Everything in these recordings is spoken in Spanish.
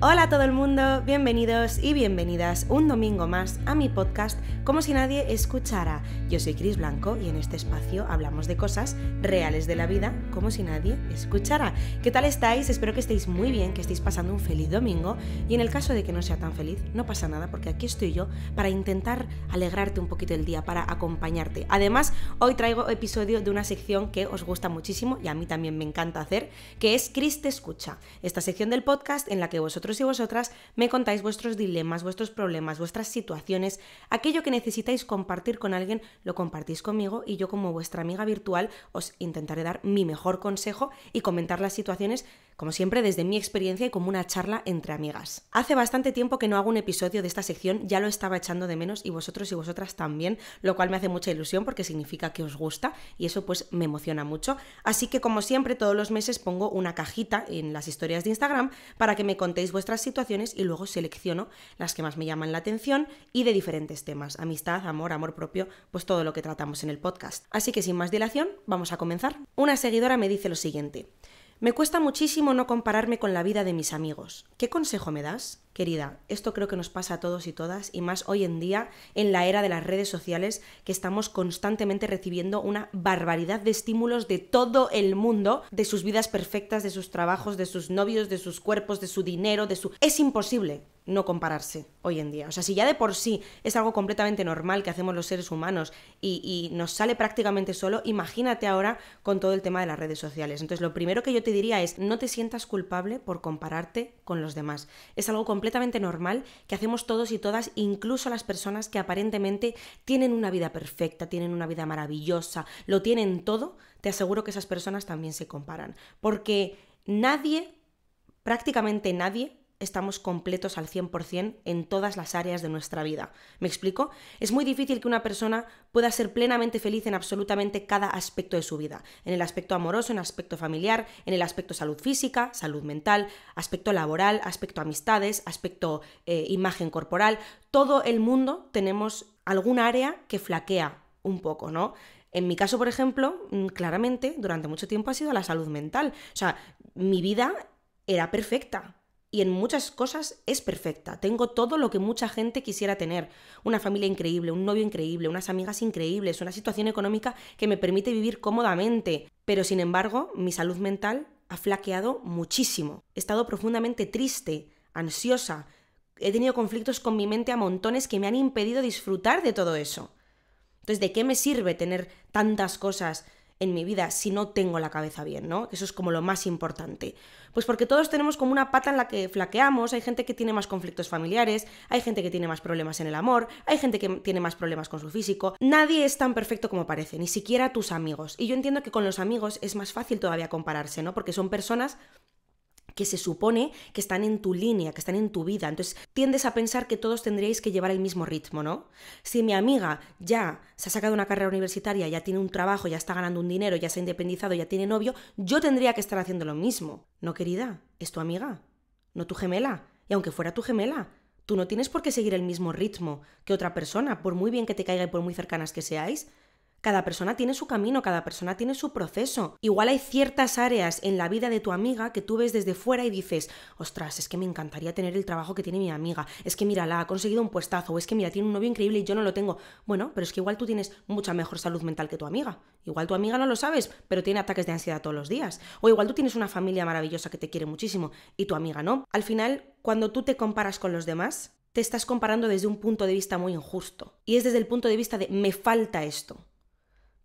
Hola a todo el mundo, bienvenidos y bienvenidas un domingo más a mi podcast Como si nadie escuchara. Yo soy Cris Blanco y en este espacio hablamos de cosas reales de la vida como si nadie escuchara. ¿Qué tal estáis? Espero que estéis muy bien, que estéis pasando un feliz domingo y en el caso de que no sea tan feliz, no pasa nada porque aquí estoy yo para intentar alegrarte un poquito el día, para acompañarte. Además, hoy traigo episodio de una sección que os gusta muchísimo y a mí también me encanta hacer, que es Cris te escucha, esta sección del podcast en la que vosotros y vosotras me contáis vuestros dilemas, vuestros problemas, vuestras situaciones, aquello que necesitáis compartir con alguien, lo compartís conmigo y yo como vuestra amiga virtual os intentaré dar mi mejor consejo y comentar las situaciones, como siempre, desde mi experiencia y como una charla entre amigas. Hace bastante tiempo que no hago un episodio de esta sección, ya lo estaba echando de menos y vosotros y vosotras también, lo cual me hace mucha ilusión porque significa que os gusta y eso pues me emociona mucho. Así que como siempre, todos los meses pongo una cajita en las historias de Instagram para que me contéis vuestras situaciones y luego selecciono las que más me llaman la atención y de diferentes temas, amistad, amor, amor propio, pues todo lo que tratamos en el podcast. Así que sin más dilación, vamos a comenzar. Una seguidora me dice lo siguiente. Me cuesta muchísimo no compararme con la vida de mis amigos. ¿Qué consejo me das? Querida, esto creo que nos pasa a todos y todas, y más hoy en día en la era de las redes sociales, que estamos constantemente recibiendo una barbaridad de estímulos de todo el mundo, de sus vidas perfectas, de sus trabajos, de sus novios, de sus cuerpos, de su dinero, de su... Es imposible no compararse hoy en día. O sea, si ya de por sí es algo completamente normal que hacemos los seres humanos y, nos sale prácticamente solo, imagínate ahora con todo el tema de las redes sociales. Entonces, lo primero que yo te diría es, no te sientas culpable por compararte con los demás. Es algo completamente normal que hacemos todos y todas, incluso las personas que aparentemente tienen una vida perfecta, tienen una vida maravillosa, lo tienen todo, te aseguro que esas personas también se comparan. Porque nadie, prácticamente nadie, estamos completos al 100% en todas las áreas de nuestra vida. ¿Me explico? Es muy difícil que una persona pueda ser plenamente feliz en absolutamente cada aspecto de su vida, en el aspecto amoroso, en el aspecto familiar, en el aspecto salud física, salud mental, aspecto laboral, aspecto amistades, aspecto eh, imagen corporal. Todo el mundo tenemos algún área que flaquea un poco, ¿no? En mi caso, por ejemplo, mm, claramente durante mucho tiempo ha sido la salud mental. O sea, mi vida era perfecta, y en muchas cosas es perfecta. Tengo todo lo que mucha gente quisiera tener. Una familia increíble, un novio increíble, unas amigas increíbles, una situación económica que me permite vivir cómodamente. Pero sin embargo, mi salud mental ha flaqueado muchísimo. He estado profundamente triste, ansiosa. He tenido conflictos con mi mente a montones que me han impedido disfrutar de todo eso. Entonces, ¿de qué me sirve tener tantas cosas en mi vida si no tengo la cabeza bien, ¿no? Eso es como lo más importante. Pues porque todos tenemos como una pata en la que flaqueamos, hay gente que tiene más conflictos familiares, hay gente que tiene más problemas en el amor, hay gente que tiene más problemas con su físico. Nadie es tan perfecto como parece, ni siquiera tus amigos. Y yo entiendo que con los amigos es más fácil todavía compararse, ¿no? Porque son personas que se supone que están en tu línea, que están en tu vida. Entonces tiendes a pensar que todos tendríais que llevar el mismo ritmo, ¿no? Si mi amiga ya se ha sacado una carrera universitaria, ya tiene un trabajo, ya está ganando un dinero, ya se ha independizado, ya tiene novio, yo tendría que estar haciendo lo mismo. No, querida, es tu amiga, no tu gemela. Y aunque fuera tu gemela, tú no tienes por qué seguir el mismo ritmo que otra persona, por muy bien que te caiga y por muy cercanas que seáis cada persona tiene su camino, cada persona tiene su proceso. Igual hay ciertas áreas en la vida de tu amiga que tú ves desde fuera y dices, ostras, es que me encantaría tener el trabajo que tiene mi amiga, es que mira, la ha conseguido un puestazo, o es que mira, tiene un novio increíble y yo no lo tengo. Bueno, pero es que igual tú tienes mucha mejor salud mental que tu amiga. Igual tu amiga no lo sabes, pero tiene ataques de ansiedad todos los días. O igual tú tienes una familia maravillosa que te quiere muchísimo y tu amiga no. Al final, cuando tú te comparas con los demás, te estás comparando desde un punto de vista muy injusto. Y es desde el punto de vista de me falta esto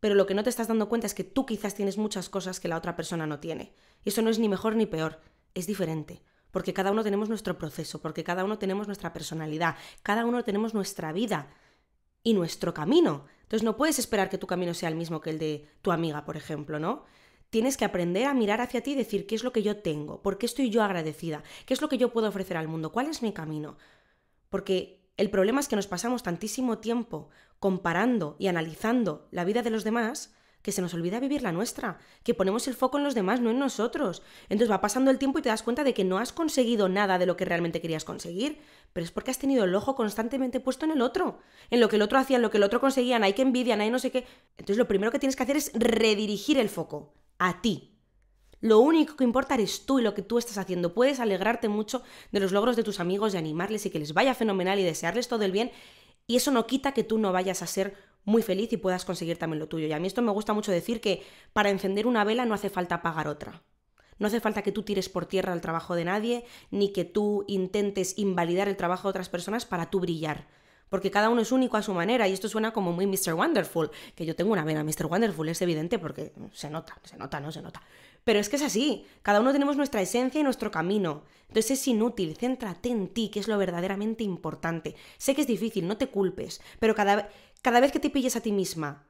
pero lo que no te estás dando cuenta es que tú quizás tienes muchas cosas que la otra persona no tiene. Y eso no es ni mejor ni peor, es diferente, porque cada uno tenemos nuestro proceso, porque cada uno tenemos nuestra personalidad, cada uno tenemos nuestra vida y nuestro camino. Entonces no puedes esperar que tu camino sea el mismo que el de tu amiga, por ejemplo, ¿no? Tienes que aprender a mirar hacia ti y decir qué es lo que yo tengo, por qué estoy yo agradecida, qué es lo que yo puedo ofrecer al mundo, cuál es mi camino. Porque el problema es que nos pasamos tantísimo tiempo comparando y analizando la vida de los demás que se nos olvida vivir la nuestra, que ponemos el foco en los demás, no en nosotros. Entonces va pasando el tiempo y te das cuenta de que no has conseguido nada de lo que realmente querías conseguir, pero es porque has tenido el ojo constantemente puesto en el otro, en lo que el otro hacía, en lo que el otro conseguía, hay que envidian, hay no sé qué. Entonces lo primero que tienes que hacer es redirigir el foco a ti. Lo único que importa eres tú y lo que tú estás haciendo. Puedes alegrarte mucho de los logros de tus amigos y animarles y que les vaya fenomenal y desearles todo el bien y eso no quita que tú no vayas a ser muy feliz y puedas conseguir también lo tuyo. Y a mí esto me gusta mucho decir que para encender una vela no hace falta pagar otra. No hace falta que tú tires por tierra el trabajo de nadie, ni que tú intentes invalidar el trabajo de otras personas para tú brillar. Porque cada uno es único a su manera y esto suena como muy Mr. Wonderful, que yo tengo una vena Mr. Wonderful, es evidente porque se nota, se nota, no se nota. Pero es que es así, cada uno tenemos nuestra esencia y nuestro camino. Entonces es inútil, céntrate en ti, que es lo verdaderamente importante. Sé que es difícil, no te culpes, pero cada, vez que te pilles a ti misma,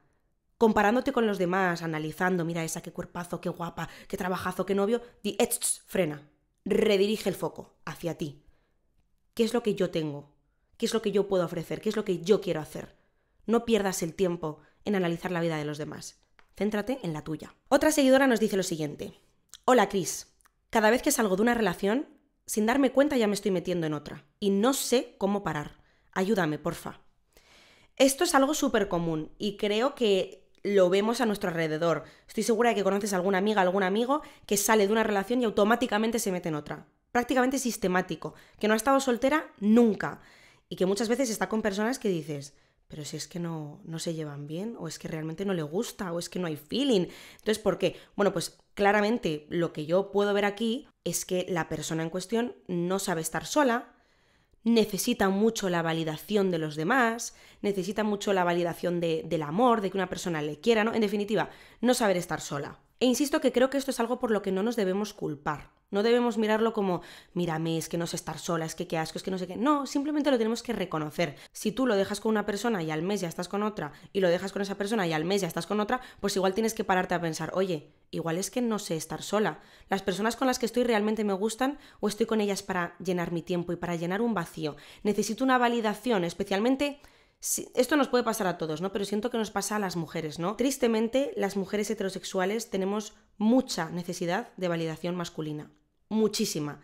comparándote con los demás, analizando, mira esa, qué cuerpazo, qué guapa, qué trabajazo, qué novio, di, frena, redirige el foco hacia ti. ¿Qué es lo que yo tengo? ¿Qué es lo que yo puedo ofrecer? ¿Qué es lo que yo quiero hacer? No pierdas el tiempo en analizar la vida de los demás. Céntrate en la tuya. Otra seguidora nos dice lo siguiente. Hola Cris, cada vez que salgo de una relación, sin darme cuenta ya me estoy metiendo en otra y no sé cómo parar. Ayúdame, porfa. Esto es algo súper común y creo que lo vemos a nuestro alrededor. Estoy segura de que conoces alguna amiga, algún amigo que sale de una relación y automáticamente se mete en otra. Prácticamente sistemático, que no ha estado soltera nunca y que muchas veces está con personas que dices, pero si es que no, no se llevan bien, o es que realmente no le gusta, o es que no hay feeling. Entonces, ¿por qué? Bueno, pues claramente lo que yo puedo ver aquí es que la persona en cuestión no sabe estar sola, necesita mucho la validación de los demás, necesita mucho la validación de, del amor, de que una persona le quiera, ¿no? En definitiva, no saber estar sola. E insisto que creo que esto es algo por lo que no nos debemos culpar. No debemos mirarlo como, mírame, es que no sé estar sola, es que qué asco, es que no sé qué. No, simplemente lo tenemos que reconocer. Si tú lo dejas con una persona y al mes ya estás con otra, y lo dejas con esa persona y al mes ya estás con otra, pues igual tienes que pararte a pensar, oye, igual es que no sé estar sola. Las personas con las que estoy realmente me gustan o estoy con ellas para llenar mi tiempo y para llenar un vacío. Necesito una validación, especialmente esto nos puede pasar a todos, ¿no? Pero siento que nos pasa a las mujeres, ¿no? Tristemente, las mujeres heterosexuales tenemos mucha necesidad de validación masculina muchísima.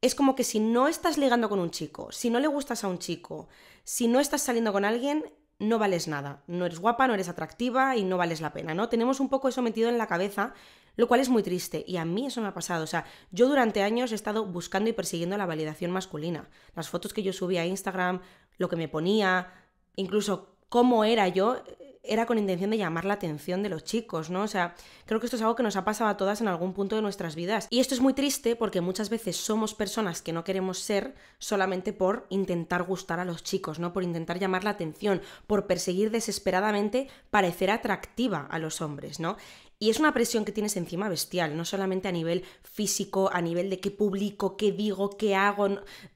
Es como que si no estás ligando con un chico, si no le gustas a un chico, si no estás saliendo con alguien, no vales nada. No eres guapa, no eres atractiva y no vales la pena, ¿no? Tenemos un poco eso metido en la cabeza, lo cual es muy triste. Y a mí eso me ha pasado. O sea, yo durante años he estado buscando y persiguiendo la validación masculina. Las fotos que yo subía a Instagram, lo que me ponía, incluso cómo era yo, era con intención de llamar la atención de los chicos, ¿no? O sea, creo que esto es algo que nos ha pasado a todas en algún punto de nuestras vidas. Y esto es muy triste porque muchas veces somos personas que no queremos ser solamente por intentar gustar a los chicos, ¿no? Por intentar llamar la atención, por perseguir desesperadamente parecer atractiva a los hombres, ¿no? Y es una presión que tienes encima bestial, no solamente a nivel físico, a nivel de qué publico, qué digo, qué hago.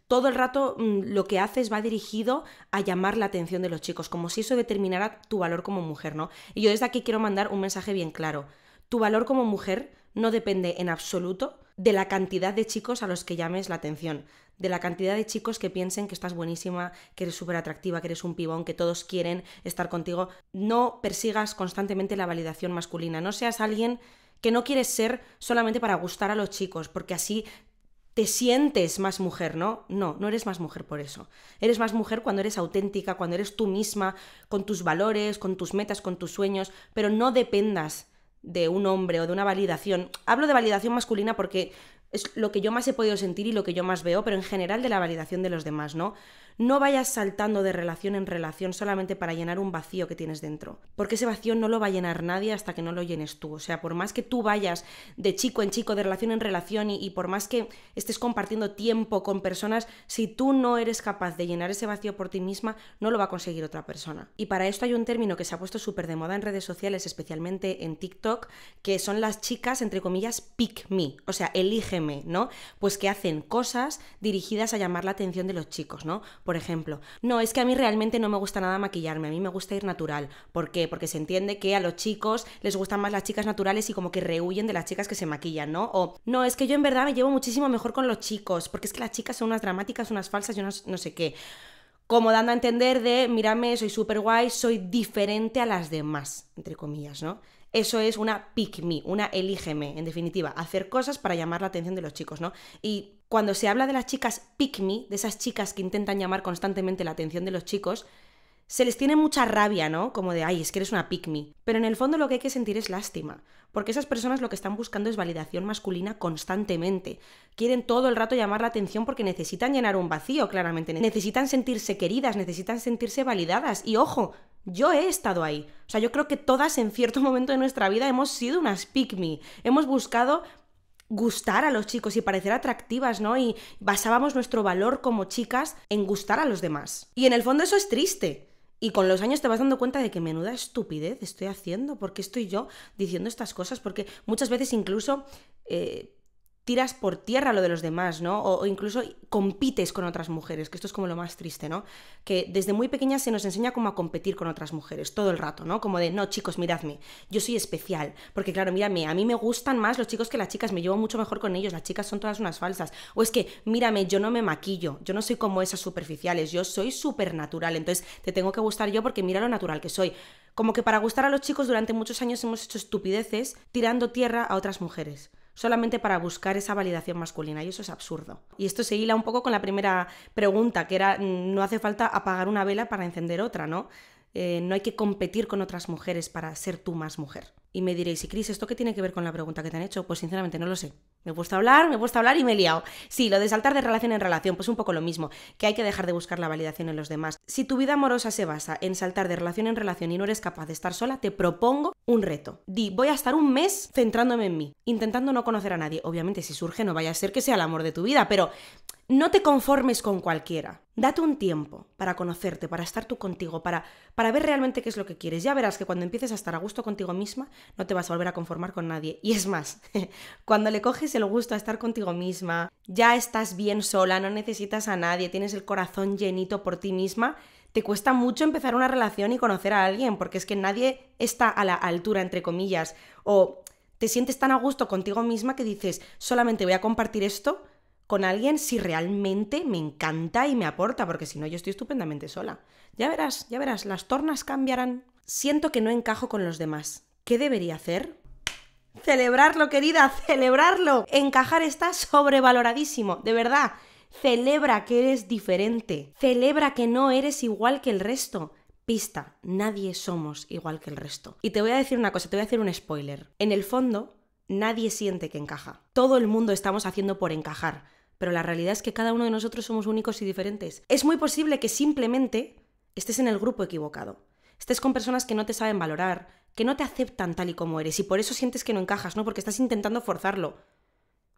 Todo el rato mm, lo que haces va dirigido a llamar la atención de los chicos, como si eso determinara tu valor como mujer, ¿no? Y yo desde aquí quiero mandar un mensaje bien claro. Tu valor como mujer no depende en absoluto de la cantidad de chicos a los que llames la atención, de la cantidad de chicos que piensen que estás buenísima, que eres súper atractiva, que eres un pibón, que todos quieren estar contigo. No persigas constantemente la validación masculina, no seas alguien que no quieres ser solamente para gustar a los chicos, porque así te sientes más mujer, ¿no? No, no eres más mujer por eso. Eres más mujer cuando eres auténtica, cuando eres tú misma, con tus valores, con tus metas, con tus sueños, pero no dependas de un hombre o de una validación, hablo de validación masculina porque es lo que yo más he podido sentir y lo que yo más veo, pero en general de la validación de los demás, ¿no? No vayas saltando de relación en relación solamente para llenar un vacío que tienes dentro, porque ese vacío no lo va a llenar nadie hasta que no lo llenes tú. O sea, por más que tú vayas de chico en chico, de relación en relación y, por más que estés compartiendo tiempo con personas, si tú no eres capaz de llenar ese vacío por ti misma, no lo va a conseguir otra persona. Y para esto hay un término que se ha puesto súper de moda en redes sociales, especialmente en TikTok, que son las chicas, entre comillas, pick me, o sea, elígeme, ¿no? Pues que hacen cosas dirigidas a llamar la atención de los chicos, ¿no? por ejemplo. No, es que a mí realmente no me gusta nada maquillarme, a mí me gusta ir natural. ¿Por qué? Porque se entiende que a los chicos les gustan más las chicas naturales y como que rehuyen de las chicas que se maquillan, ¿no? O no, es que yo en verdad me llevo muchísimo mejor con los chicos, porque es que las chicas son unas dramáticas, unas falsas, yo no, no sé qué como dando a entender de, mírame, soy súper guay, soy diferente a las demás, entre comillas, ¿no? Eso es una pick me, una elígeme, en definitiva, hacer cosas para llamar la atención de los chicos, ¿no? Y cuando se habla de las chicas pick de esas chicas que intentan llamar constantemente la atención de los chicos, se les tiene mucha rabia, ¿no? Como de, ay, es que eres una pick Pero en el fondo lo que hay que sentir es lástima, porque esas personas lo que están buscando es validación masculina constantemente. Quieren todo el rato llamar la atención porque necesitan llenar un vacío, claramente. Necesitan sentirse queridas, necesitan sentirse validadas. Y ojo, yo he estado ahí. O sea, yo creo que todas en cierto momento de nuestra vida hemos sido unas pick Hemos buscado gustar a los chicos y parecer atractivas, ¿no? Y basábamos nuestro valor como chicas en gustar a los demás. Y en el fondo eso es triste. Y con los años te vas dando cuenta de que menuda estupidez estoy haciendo, porque estoy yo diciendo estas cosas, porque muchas veces incluso eh, tiras por tierra lo de los demás, ¿no? O, incluso compites con otras mujeres, que esto es como lo más triste, ¿no? Que desde muy pequeña se nos enseña como a competir con otras mujeres todo el rato, ¿no? Como de, no, chicos, miradme, yo soy especial, porque claro, mírame, a mí me gustan más los chicos que las chicas, me llevo mucho mejor con ellos, las chicas son todas unas falsas. O es que, mírame, yo no me maquillo, yo no soy como esas superficiales, yo soy natural entonces te tengo que gustar yo porque mira lo natural que soy. Como que para gustar a los chicos durante muchos años hemos hecho estupideces tirando tierra a otras mujeres solamente para buscar esa validación masculina y eso es absurdo. Y esto se hila un poco con la primera pregunta, que era mm, no hace falta apagar una vela para encender otra, ¿no? Eh, no hay que competir con otras mujeres para ser tú más mujer. Y me diréis, ¿y Cris, esto qué tiene que ver con la pregunta que te han hecho? Pues sinceramente no lo sé. Me he puesto a hablar, me he puesto a hablar y me he liado. Sí, lo de saltar de relación en relación, pues un poco lo mismo, que hay que dejar de buscar la validación en los demás. Si tu vida amorosa se basa en saltar de relación en relación y no eres capaz de estar sola, te propongo un reto. Di, voy a estar un mes centrándome en mí, intentando no conocer a nadie. Obviamente, si surge, no vaya a ser que sea el amor de tu vida, pero no te conformes con cualquiera. Date un tiempo para conocerte, para estar tú contigo, para, para ver realmente qué es lo que quieres. Ya verás que cuando empieces a estar a gusto contigo misma, no te vas a volver a conformar con nadie. Y es más, cuando le coges el gusto a estar contigo misma, ya estás bien sola, no necesitas a nadie, tienes el corazón llenito por ti misma, te cuesta mucho empezar una relación y conocer a alguien, porque es que nadie está a la altura, entre comillas, o te sientes tan a gusto contigo misma que dices, solamente voy a compartir esto con alguien si realmente me encanta y me aporta, porque si no yo estoy estupendamente sola. Ya verás, ya verás, las tornas cambiarán. Siento que no encajo con los demás. ¿Qué debería hacer? Celebrarlo, querida, celebrarlo. Encajar está sobrevaloradísimo, de verdad. Celebra que eres diferente. Celebra que no eres igual que el resto. Pista, nadie somos igual que el resto. Y te voy a decir una cosa, te voy a hacer un spoiler. En el fondo, nadie siente que encaja. Todo el mundo estamos haciendo por encajar pero la realidad es que cada uno de nosotros somos únicos y diferentes. Es muy posible que simplemente estés en el grupo equivocado, estés con personas que no te saben valorar, que no te aceptan tal y como eres y por eso sientes que no encajas, ¿no? Porque estás intentando forzarlo.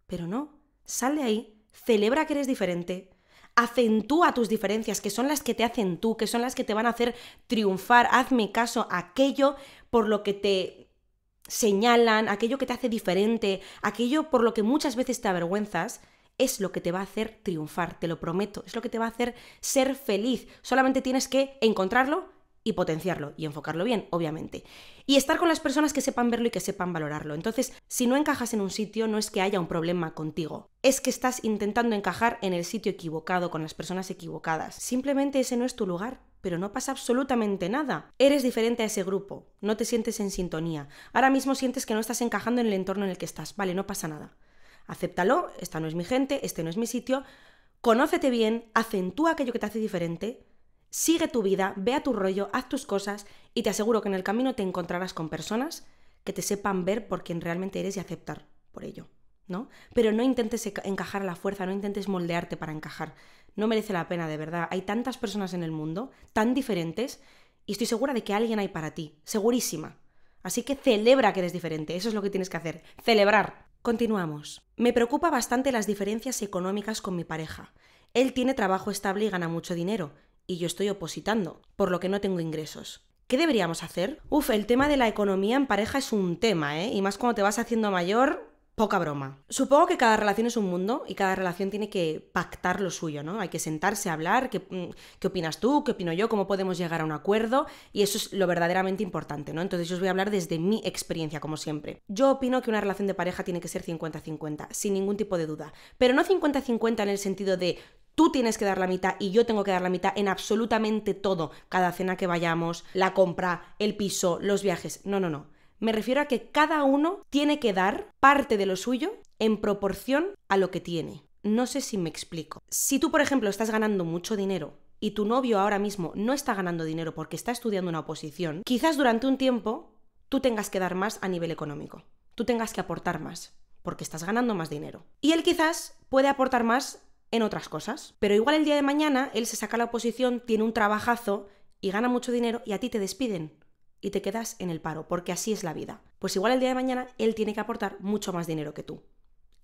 Pero no, sal de ahí, celebra que eres diferente, acentúa tus diferencias, que son las que te hacen tú, que son las que te van a hacer triunfar, hazme caso a aquello por lo que te señalan, aquello que te hace diferente, aquello por lo que muchas veces te avergüenzas, es lo que te va a hacer triunfar, te lo prometo, es lo que te va a hacer ser feliz. Solamente tienes que encontrarlo y potenciarlo y enfocarlo bien, obviamente. Y estar con las personas que sepan verlo y que sepan valorarlo. Entonces, si no encajas en un sitio, no es que haya un problema contigo, es que estás intentando encajar en el sitio equivocado, con las personas equivocadas. Simplemente ese no es tu lugar. Pero no pasa absolutamente nada. Eres diferente a ese grupo, no te sientes en sintonía. Ahora mismo sientes que no estás encajando en el entorno en el que estás. Vale, no pasa nada. Acéptalo, esta no es mi gente, este no es mi sitio, conócete bien, acentúa aquello que te hace diferente, sigue tu vida, ve a tu rollo, haz tus cosas y te aseguro que en el camino te encontrarás con personas que te sepan ver por quien realmente eres y aceptar por ello, ¿no? Pero no intentes encajar a la fuerza, no intentes moldearte para encajar. No merece la pena, de verdad. Hay tantas personas en el mundo, tan diferentes, y estoy segura de que alguien hay para ti, segurísima. Así que celebra que eres diferente, eso es lo que tienes que hacer, celebrar. Continuamos. Me preocupa bastante las diferencias económicas con mi pareja. Él tiene trabajo estable y gana mucho dinero, y yo estoy opositando, por lo que no tengo ingresos. ¿Qué deberíamos hacer? Uf, el tema de la economía en pareja es un tema, ¿eh? Y más cuando te vas haciendo mayor, Poca broma. Supongo que cada relación es un mundo y cada relación tiene que pactar lo suyo, ¿no? Hay que sentarse a hablar, mm, qué, opinas tú, qué opino yo, cómo podemos llegar a un acuerdo y eso es lo verdaderamente importante, ¿no? Entonces yo os voy a hablar desde mi experiencia, como siempre. Yo opino que una relación de pareja tiene que ser 50-50, sin ningún tipo de duda, pero no 50-50 en el sentido de Tú tienes que dar la mitad y yo tengo que dar la mitad en absolutamente todo. Cada cena que vayamos, la compra, el piso, los viajes. No, no, no. Me refiero a que cada uno tiene que dar parte de lo suyo en proporción a lo que tiene. No sé si me explico. Si tú, por ejemplo, estás ganando mucho dinero y tu novio ahora mismo no está ganando dinero porque está estudiando una oposición, quizás durante un tiempo tú tengas que dar más a nivel económico, tú tengas que aportar más porque estás ganando más dinero. Y él quizás puede aportar más en otras cosas, pero igual el día de mañana él se saca la oposición, tiene un trabajazo y gana mucho dinero y a ti te despiden y te quedas en el paro, porque así es la vida. Pues igual el día de mañana él tiene que aportar mucho más dinero que tú.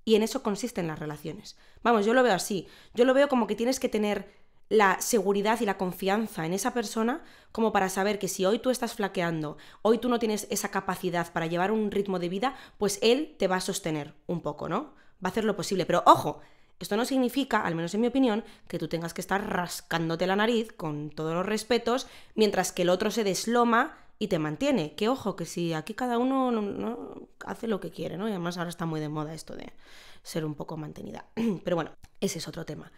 Y en eso consisten las relaciones. Vamos, yo lo veo así. Yo lo veo como que tienes que tener la seguridad y la confianza en esa persona como para saber que si hoy tú estás flaqueando, hoy tú no tienes esa capacidad para llevar un ritmo de vida, pues él te va a sostener un poco, ¿no? Va a hacer lo posible. Pero ojo, esto no significa, al menos en mi opinión, que tú tengas que estar rascándote la nariz con todos los respetos mientras que el otro se desloma y te mantiene. Que ojo, que si aquí cada uno no, hace lo que quiere, ¿no? Y además ahora está muy de moda esto de ser un poco mantenida. Pero bueno, ese es otro tema.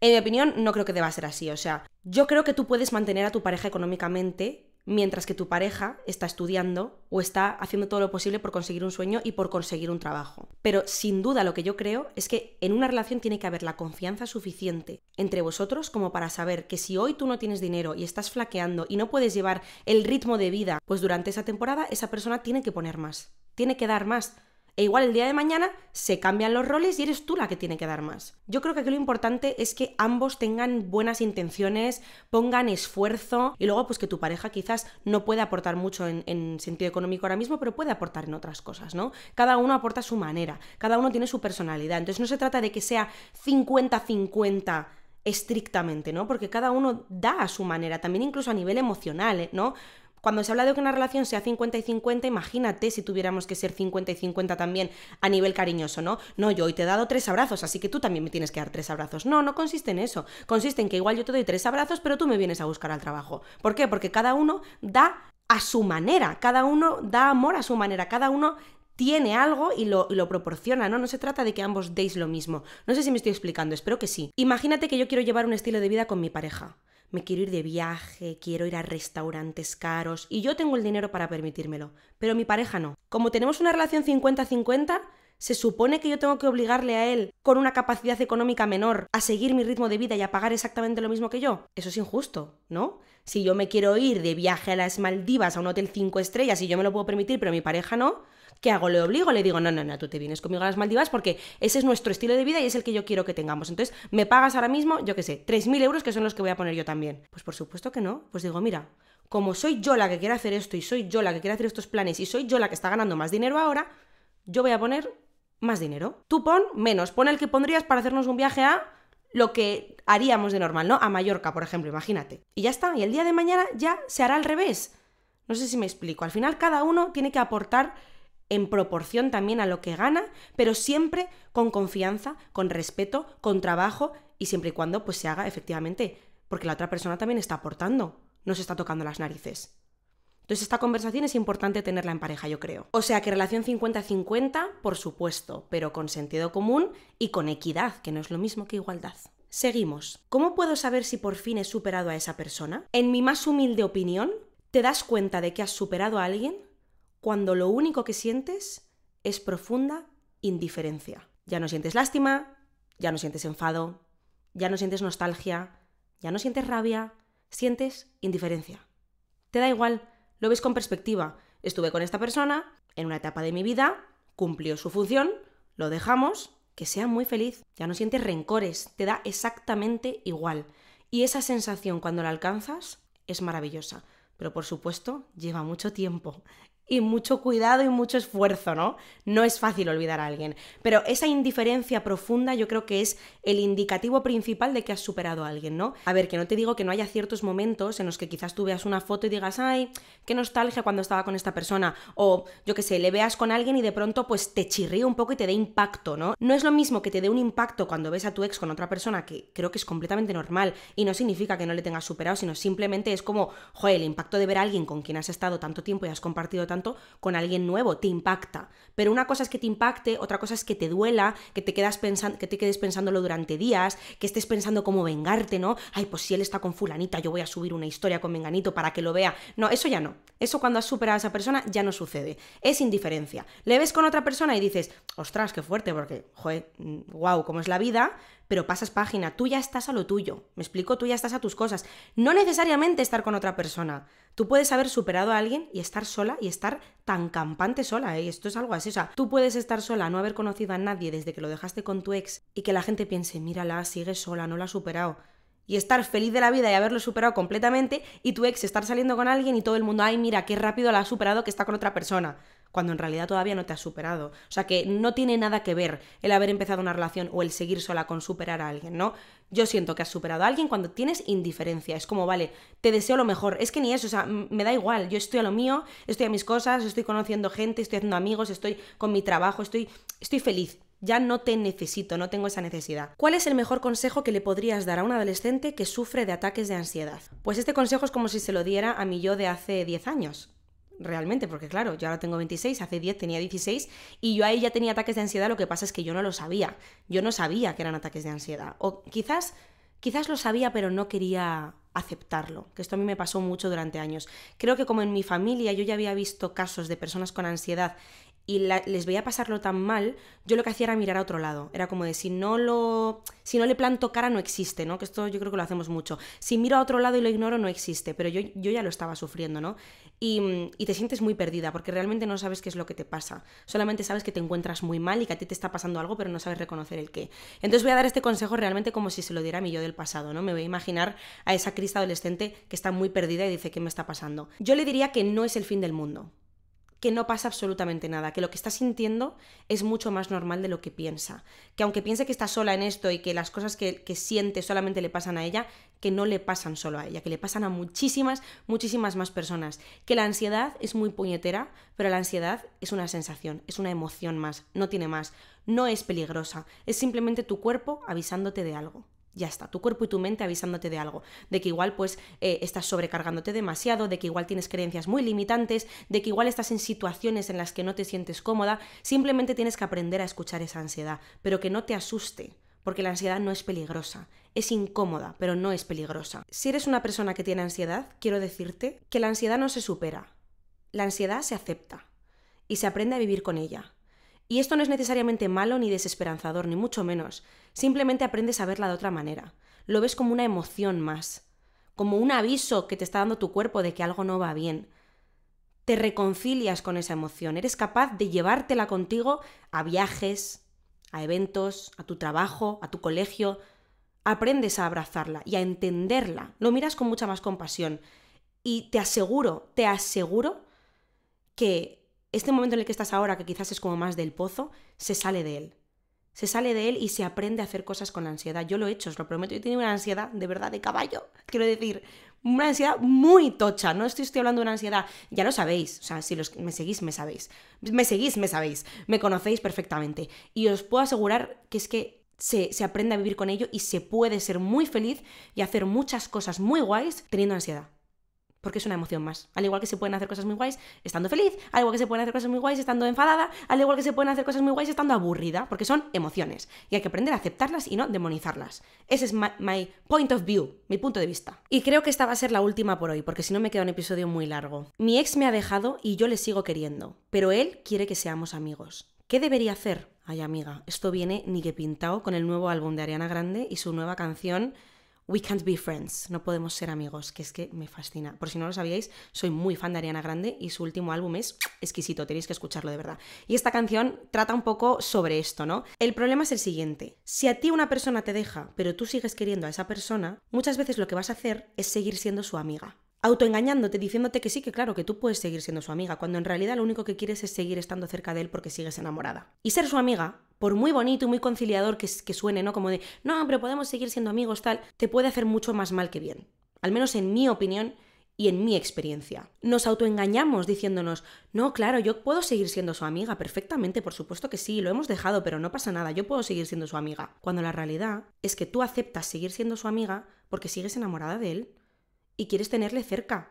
En mi opinión, no creo que deba ser así. O sea, yo creo que tú puedes mantener a tu pareja económicamente mientras que tu pareja está estudiando o está haciendo todo lo posible por conseguir un sueño y por conseguir un trabajo. Pero sin duda lo que yo creo es que en una relación tiene que haber la confianza suficiente entre vosotros como para saber que si hoy tú no tienes dinero y estás flaqueando y no puedes llevar el ritmo de vida, pues durante esa temporada esa persona tiene que poner más, tiene que dar más e igual el día de mañana se cambian los roles y eres tú la que tiene que dar más. Yo creo que lo importante es que ambos tengan buenas intenciones, pongan esfuerzo y luego pues que tu pareja quizás no puede aportar mucho en, en sentido económico ahora mismo, pero puede aportar en otras cosas, ¿no? Cada uno aporta su manera, cada uno tiene su personalidad. Entonces no se trata de que sea 50-50 estrictamente, ¿no? Porque cada uno da a su manera, también incluso a nivel emocional, ¿no? Cuando se habla de que una relación sea 50 y 50, imagínate si tuviéramos que ser 50 y 50 también a nivel cariñoso, ¿no? No, yo hoy te he dado tres abrazos, así que tú también me tienes que dar tres abrazos. No, no consiste en eso. Consiste en que igual yo te doy tres abrazos, pero tú me vienes a buscar al trabajo. ¿Por qué? Porque cada uno da a su manera, cada uno da amor a su manera, cada uno tiene algo y lo, y lo, proporciona, ¿no? No se trata de que ambos deis lo mismo. No sé si me estoy explicando, espero que sí. Imagínate que yo quiero llevar un estilo de vida con mi pareja me quiero ir de viaje, quiero ir a restaurantes caros y yo tengo el dinero para permitírmelo, pero mi pareja no. Como tenemos una relación 50-50, se supone que yo tengo que obligarle a él, con una capacidad económica menor, a seguir mi ritmo de vida y a pagar exactamente lo mismo que yo. Eso es injusto, ¿no? Si yo me quiero ir de viaje a las Maldivas a un hotel 5 estrellas y yo me lo puedo permitir, pero mi pareja no, ¿Qué hago? ¿Le obligo? Le digo, no, no, no, tú te vienes conmigo a las Maldivas porque ese es nuestro estilo de vida y es el que yo quiero que tengamos. Entonces, me pagas ahora mismo, yo qué sé, 3.000 euros que son los que voy a poner yo también. Pues por supuesto que no. Pues digo, mira, como soy yo la que quiere hacer esto y soy yo la que quiere hacer estos planes y soy yo la que está ganando más dinero ahora, yo voy a poner más dinero. Tú pon menos, pon el que pondrías para hacernos un viaje a lo que haríamos de normal, ¿no? A Mallorca, por ejemplo, imagínate. Y ya está, y el día de mañana ya se hará al revés. No sé si me explico. Al final cada uno tiene que aportar en proporción también a lo que gana, pero siempre con confianza, con respeto, con trabajo y siempre y cuando pues se haga efectivamente, porque la otra persona también está aportando, no se está tocando las narices. Entonces esta conversación es importante tenerla en pareja, yo creo. O sea que relación 50-50, por supuesto, pero con sentido común y con equidad, que no es lo mismo que igualdad. Seguimos. ¿Cómo puedo saber si por fin he superado a esa persona? En mi más humilde opinión, te das cuenta de que has superado a alguien cuando lo único que sientes es profunda indiferencia. Ya no sientes lástima, ya no sientes enfado, ya no sientes nostalgia, ya no sientes rabia, sientes indiferencia. Te da igual, lo ves con perspectiva. Estuve con esta persona en una etapa de mi vida, cumplió su función, lo dejamos, que sea muy feliz. Ya no sientes rencores, te da exactamente igual. Y esa sensación cuando la alcanzas es maravillosa. Pero por supuesto, lleva mucho tiempo y mucho cuidado y mucho esfuerzo, ¿no? No es fácil olvidar a alguien. Pero esa indiferencia profunda yo creo que es el indicativo principal de que has superado a alguien, ¿no? A ver, que no te digo que no haya ciertos momentos en los que quizás tú veas una foto y digas, ay, qué nostalgia cuando estaba con esta persona. O yo qué sé, le veas con alguien y de pronto pues te chirría un poco y te dé impacto, ¿no? No es lo mismo que te dé un impacto cuando ves a tu ex con otra persona, que creo que es completamente normal y no significa que no le tengas superado, sino simplemente es como, joder, el impacto de ver a alguien con quien has estado tanto tiempo y has compartido tanto con alguien nuevo, te impacta. Pero una cosa es que te impacte, otra cosa es que te duela, que te, quedas que te quedes pensándolo durante días, que estés pensando cómo vengarte, ¿no? Ay, pues si él está con fulanita, yo voy a subir una historia con menganito para que lo vea. No, eso ya no. Eso cuando has superado a esa persona ya no sucede. Es indiferencia. Le ves con otra persona y dices, ostras, qué fuerte, porque, joder, wow, mm, cómo es la vida, pero pasas página, tú ya estás a lo tuyo, me explico, tú ya estás a tus cosas. No necesariamente estar con otra persona. Tú puedes haber superado a alguien y estar sola y estar tan campante sola, ¿eh? esto es algo así, o sea, tú puedes estar sola, no haber conocido a nadie desde que lo dejaste con tu ex y que la gente piense, mírala, sigue sola, no la ha superado. Y estar feliz de la vida y haberlo superado completamente y tu ex estar saliendo con alguien y todo el mundo, ay, mira, qué rápido la ha superado que está con otra persona cuando en realidad todavía no te has superado. O sea que no tiene nada que ver el haber empezado una relación o el seguir sola con superar a alguien, ¿no? Yo siento que has superado a alguien cuando tienes indiferencia. Es como, vale, te deseo lo mejor. Es que ni eso, o sea, me da igual. Yo estoy a lo mío, estoy a mis cosas, estoy conociendo gente, estoy haciendo amigos, estoy con mi trabajo, estoy, estoy feliz. Ya no te necesito, no tengo esa necesidad. ¿Cuál es el mejor consejo que le podrías dar a un adolescente que sufre de ataques de ansiedad? Pues este consejo es como si se lo diera a mi yo de hace 10 años realmente, porque claro, yo ahora tengo 26, hace 10 tenía 16 y yo ahí ya tenía ataques de ansiedad, lo que pasa es que yo no lo sabía, yo no sabía que eran ataques de ansiedad, o quizás, quizás lo sabía pero no quería aceptarlo, que esto a mí me pasó mucho durante años. Creo que como en mi familia yo ya había visto casos de personas con ansiedad y les veía pasarlo tan mal, yo lo que hacía era mirar a otro lado. Era como de si no lo. si no le planto cara, no existe, ¿no? Que esto yo creo que lo hacemos mucho. Si miro a otro lado y lo ignoro, no existe. Pero yo, ya lo estaba sufriendo, ¿no? Y, y, te sientes muy perdida, porque realmente no sabes qué es lo que te pasa. Solamente sabes que te encuentras muy mal y que a ti te está pasando algo, pero no sabes reconocer el qué. Entonces voy a dar este consejo realmente como si se lo diera a mi yo del pasado, ¿no? Me voy a imaginar a esa crista adolescente que está muy perdida y dice, ¿qué me está pasando? Yo le diría que no es el fin del mundo que no pasa absolutamente nada, que lo que está sintiendo es mucho más normal de lo que piensa, que aunque piense que está sola en esto y que las cosas que, que, siente solamente le pasan a ella, que no le pasan solo a ella, que le pasan a muchísimas, muchísimas más personas, que la ansiedad es muy puñetera, pero la ansiedad es una sensación, es una emoción más, no tiene más, no es peligrosa, es simplemente tu cuerpo avisándote de algo. Ya está, tu cuerpo y tu mente avisándote de algo, de que igual pues eh, estás sobrecargándote demasiado, de que igual tienes creencias muy limitantes, de que igual estás en situaciones en las que no te sientes cómoda, simplemente tienes que aprender a escuchar esa ansiedad, pero que no te asuste, porque la ansiedad no es peligrosa, es incómoda, pero no es peligrosa. Si eres una persona que tiene ansiedad, quiero decirte que la ansiedad no se supera, la ansiedad se acepta y se aprende a vivir con ella. Y esto no es necesariamente malo ni desesperanzador, ni mucho menos. Simplemente aprendes a verla de otra manera. Lo ves como una emoción más, como un aviso que te está dando tu cuerpo de que algo no va bien. Te reconcilias con esa emoción, eres capaz de llevártela contigo a viajes, a eventos, a tu trabajo, a tu colegio. Aprendes a abrazarla y a entenderla, lo miras con mucha más compasión. Y te aseguro, te aseguro que este momento en el que estás ahora, que quizás es como más del pozo, se sale de él. Se sale de él y se aprende a hacer cosas con la ansiedad. Yo lo he hecho, os lo prometo. Yo tenía una ansiedad de verdad de caballo. Quiero decir, una ansiedad muy tocha. No estoy, estoy hablando de una ansiedad, ya lo sabéis. O sea, si me seguís, me sabéis. Me seguís, me sabéis. Me conocéis perfectamente. Y os puedo asegurar que es que se, se aprende a vivir con ello y se puede ser muy feliz y hacer muchas cosas muy guays teniendo ansiedad porque es una emoción más. Al igual que se pueden hacer cosas muy guays estando feliz, al igual que se pueden hacer cosas muy guays estando enfadada, al igual que se pueden hacer cosas muy guays estando aburrida, porque son emociones. Y hay que aprender a aceptarlas y no demonizarlas. Ese es my, point of view, mi punto de vista. Y creo que esta va a ser la última por hoy, porque si no me queda un episodio muy largo. Mi ex me ha dejado y yo le sigo queriendo, pero él quiere que seamos amigos. ¿Qué debería hacer? Ay, amiga, esto viene ni que pintado con el nuevo álbum de Ariana Grande y su nueva canción We can't be friends, no podemos ser amigos, que es que me fascina. Por si no lo sabíais, soy muy fan de Ariana Grande y su último álbum es exquisito, tenéis que escucharlo de verdad. Y esta canción trata un poco sobre esto, ¿no? El problema es el siguiente. Si a ti una persona te deja, pero tú sigues queriendo a esa persona, muchas veces lo que vas a hacer es seguir siendo su amiga autoengañándote, diciéndote que sí, que claro, que tú puedes seguir siendo su amiga, cuando en realidad lo único que quieres es seguir estando cerca de él porque sigues enamorada. Y ser su amiga, por muy bonito y muy conciliador que, suene, ¿no? Como de, no, pero podemos seguir siendo amigos, tal, te puede hacer mucho más mal que bien. Al menos en mi opinión, y en mi experiencia. Nos autoengañamos diciéndonos, no, claro, yo puedo seguir siendo su amiga perfectamente, por supuesto que sí, lo hemos dejado, pero no pasa nada, yo puedo seguir siendo su amiga. Cuando la realidad es que tú aceptas seguir siendo su amiga porque sigues enamorada de él y quieres tenerle cerca.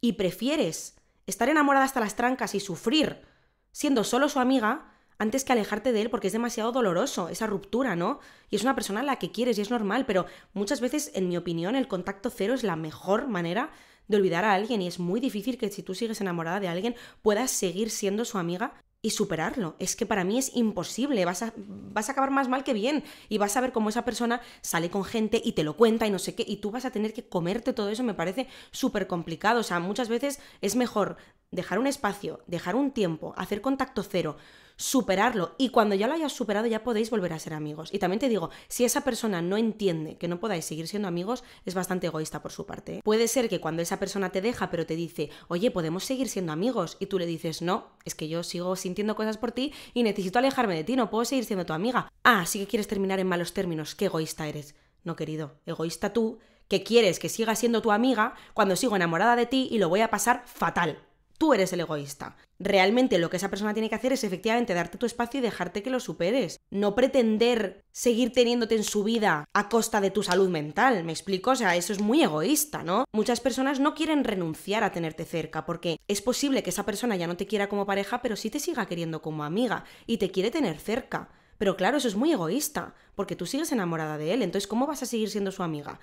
Y prefieres estar enamorada hasta las trancas y sufrir siendo solo su amiga antes que alejarte de él porque es demasiado doloroso esa ruptura, ¿no? Y es una persona a la que quieres y es normal, pero muchas veces, en mi opinión, el contacto cero es la mejor manera de olvidar a alguien y es muy difícil que si tú sigues enamorada de alguien puedas seguir siendo su amiga y superarlo. Es que para mí es imposible, vas a, vas a acabar más mal que bien y vas a ver cómo esa persona sale con gente y te lo cuenta y no sé qué, y tú vas a tener que comerte todo eso, me parece súper complicado. O sea, muchas veces es mejor dejar un espacio, dejar un tiempo, hacer contacto cero, superarlo y cuando ya lo hayas superado ya podéis volver a ser amigos. Y también te digo, si esa persona no entiende que no podáis seguir siendo amigos, es bastante egoísta por su parte. ¿eh? Puede ser que cuando esa persona te deja pero te dice, oye, podemos seguir siendo amigos y tú le dices, no, es que yo sigo sintiendo cosas por ti y necesito alejarme de ti, no puedo seguir siendo tu amiga. Ah, sí que quieres terminar en malos términos, qué egoísta eres. No, querido, egoísta tú, que quieres que siga siendo tu amiga cuando sigo enamorada de ti y lo voy a pasar fatal. Tú eres el egoísta. Realmente lo que esa persona tiene que hacer es efectivamente darte tu espacio y dejarte que lo superes. No pretender seguir teniéndote en su vida a costa de tu salud mental, ¿me explico? O sea, eso es muy egoísta, ¿no? Muchas personas no quieren renunciar a tenerte cerca porque es posible que esa persona ya no te quiera como pareja, pero sí te siga queriendo como amiga y te quiere tener cerca. Pero claro, eso es muy egoísta, porque tú sigues enamorada de él, entonces ¿cómo vas a seguir siendo su amiga?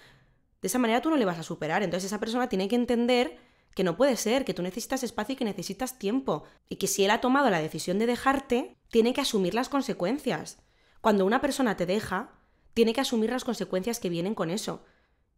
De esa manera tú no le vas a superar, entonces esa persona tiene que entender que no puede ser, que tú necesitas espacio y que necesitas tiempo, y que si él ha tomado la decisión de dejarte, tiene que asumir las consecuencias. Cuando una persona te deja, tiene que asumir las consecuencias que vienen con eso.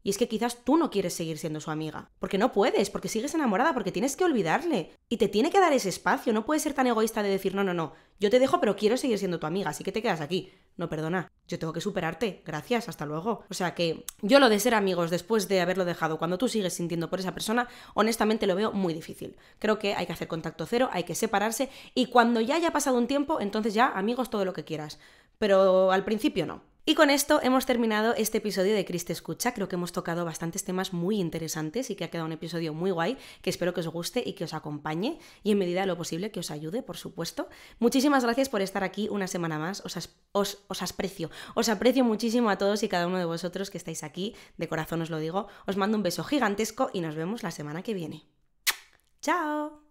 Y es que quizás tú no quieres seguir siendo su amiga, porque no puedes, porque sigues enamorada, porque tienes que olvidarle. Y te tiene que dar ese espacio, no puedes ser tan egoísta de decir, no, no, no, yo te dejo, pero quiero seguir siendo tu amiga, así que te quedas aquí. No, perdona, yo tengo que superarte, gracias, hasta luego. O sea que yo lo de ser amigos después de haberlo dejado, cuando tú sigues sintiendo por esa persona, honestamente lo veo muy difícil. Creo que hay que hacer contacto cero, hay que separarse, y cuando ya haya pasado un tiempo, entonces ya amigos todo lo que quieras. Pero al principio no. Y con esto hemos terminado este episodio de Criste Escucha. Creo que hemos tocado bastantes temas muy interesantes y que ha quedado un episodio muy guay, que espero que os guste y que os acompañe y en medida de lo posible que os ayude, por supuesto. Muchísimas gracias por estar aquí una semana más. Os, os, os aprecio. Os aprecio muchísimo a todos y cada uno de vosotros que estáis aquí. De corazón os lo digo. Os mando un beso gigantesco y nos vemos la semana que viene. ¡Chao!